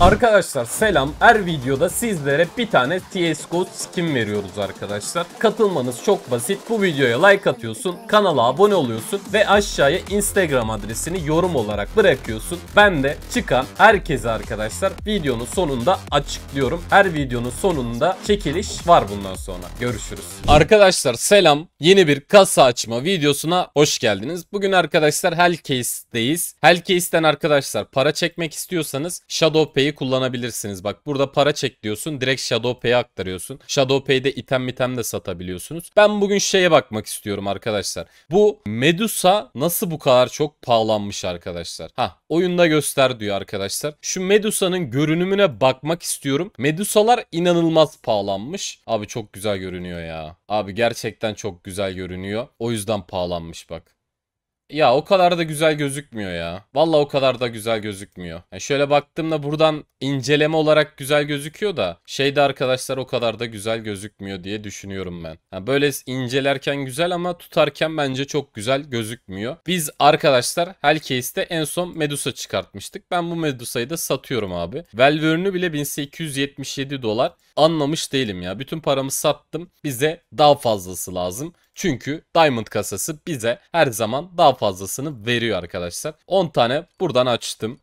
Arkadaşlar selam. Her videoda sizlere bir tane TS code skin veriyoruz arkadaşlar. Katılmanız çok basit. Bu videoya like atıyorsun, kanala abone oluyorsun ve aşağıya Instagram adresini yorum olarak bırakıyorsun. Ben de çıkan herkese arkadaşlar videonun sonunda açıklıyorum. Her videonun sonunda çekiliş var bundan sonra. Görüşürüz. Arkadaşlar selam. Yeni bir kasa açma videosuna hoş geldiniz. Bugün arkadaşlar Hellcase'deyiz. Hellcase'den arkadaşlar para çekmek istiyorsanız Shadow Pay'i şeyi kullanabilirsiniz. Bak burada para çek diyorsun. Direkt Shadow Pay'e aktarıyorsun. Shadow Pay'de item item de satabiliyorsunuz. Ben bugün şeye bakmak istiyorum arkadaşlar. Bu Medusa nasıl bu kadar çok pahalanmış arkadaşlar? Ha oyunda göster diyor arkadaşlar. Şu Medusa'nın görünümüne bakmak istiyorum. Medusalar inanılmaz pahalanmış. Abi çok güzel görünüyor ya. Abi gerçekten çok güzel görünüyor. O yüzden pahalanmış bak. Ya o kadar da güzel gözükmüyor ya. Vallahi o kadar da güzel gözükmüyor. Yani şöyle baktığımda buradan inceleme olarak güzel gözüküyor da şeyde arkadaşlar o kadar da güzel gözükmüyor diye düşünüyorum ben. Yani böyle incelerken güzel ama tutarken bence çok güzel gözükmüyor. Biz arkadaşlar Hellcase'de en son Medusa çıkartmıştık. Ben bu Medusa'yı da satıyorum abi. Valve bile 1877 dolar. Anlamış değilim ya. Bütün paramı sattım. Bize daha fazlası lazım. Çünkü Diamond kasası bize her zaman daha fazlasını veriyor arkadaşlar. 10 tane buradan açtım.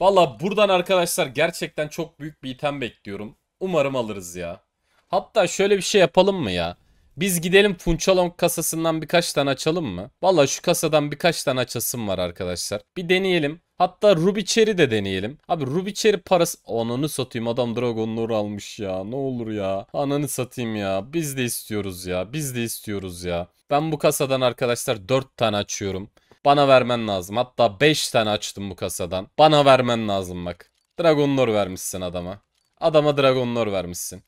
Valla buradan arkadaşlar gerçekten çok büyük bir item bekliyorum. Umarım alırız ya. Hatta şöyle bir şey yapalım mı ya? Biz gidelim Funchal kasasından birkaç tane açalım mı? Valla şu kasadan birkaç tane açasım var arkadaşlar. Bir deneyelim. Hatta Ruby Cherry de deneyelim. Abi Ruby Cherry parası... Ananı satayım adam Dragon almış ya. Ne olur ya. Ananı satayım ya. Biz de istiyoruz ya. Biz de istiyoruz ya. Ben bu kasadan arkadaşlar 4 tane açıyorum. Bana vermen lazım. Hatta 5 tane açtım bu kasadan. Bana vermen lazım bak. Dragon vermişsin adama. Adama Dragon vermişsin.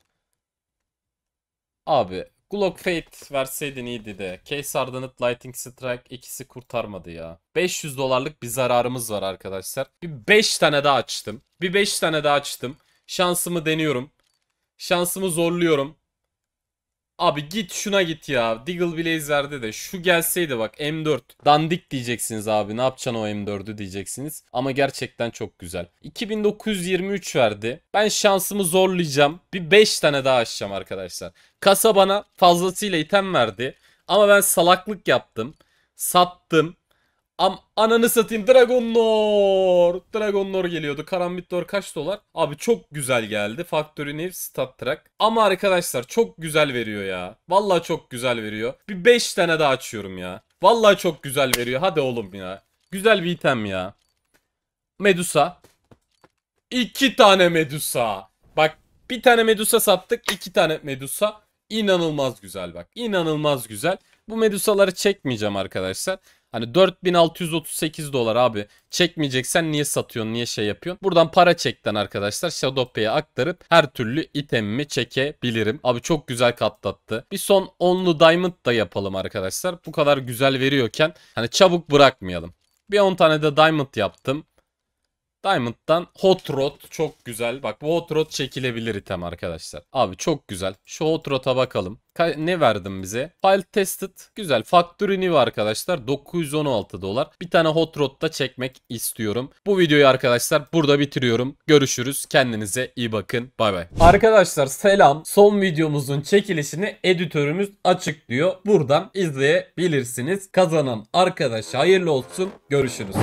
Abi Glock Fate verseydin iyiydi de. Case Ardent Lighting Strike ikisi kurtarmadı ya. 500 dolarlık bir zararımız var arkadaşlar. Bir 5 tane daha açtım. Bir 5 tane daha açtım. Şansımı deniyorum. Şansımı zorluyorum. Abi git şuna git ya. Diggle Blaze verdi de şu gelseydi bak M4. Dandik diyeceksiniz abi. Ne yapacaksın o M4'ü diyeceksiniz. Ama gerçekten çok güzel. 2923 verdi. Ben şansımı zorlayacağım. Bir 5 tane daha açacağım arkadaşlar. Kasa bana fazlasıyla item verdi. Ama ben salaklık yaptım. Sattım. Am ananı satayım Dragonlord. Dragonlord geliyordu. Karambitler kaç dolar? Abi çok güzel geldi. Factory New Stat Track. Ama arkadaşlar çok güzel veriyor ya. Vallahi çok güzel veriyor. Bir 5 tane daha açıyorum ya. Vallahi çok güzel veriyor. Hadi oğlum ya. Güzel bir item ya. Medusa. 2 tane Medusa. Bak bir tane Medusa sattık. 2 tane Medusa. İnanılmaz güzel bak. İnanılmaz güzel. Bu Medusaları çekmeyeceğim arkadaşlar. Hani 4638 dolar abi. Çekmeyeceksen niye satıyorsun? Niye şey yapıyorsun? Buradan para çekten arkadaşlar Shadow aktarıp her türlü itemimi çekebilirim. Abi çok güzel katlattı. Bir son onlu diamond da yapalım arkadaşlar. Bu kadar güzel veriyorken hani çabuk bırakmayalım. Bir 10 tane de diamond yaptım. Diamond'dan Hot Rod çok güzel. Bak bu Hot Rod çekilebilir item arkadaşlar. Abi çok güzel. Şu Hot Rod'a bakalım. Ka ne verdim bize? File tested. Güzel. Factory new arkadaşlar. 916 dolar. Bir tane Hot Rod'da çekmek istiyorum. Bu videoyu arkadaşlar burada bitiriyorum. Görüşürüz. Kendinize iyi bakın. Bay bay. Arkadaşlar selam. Son videomuzun çekilişini editörümüz açıklıyor. Buradan izleyebilirsiniz. Kazanan arkadaş hayırlı olsun. Görüşürüz.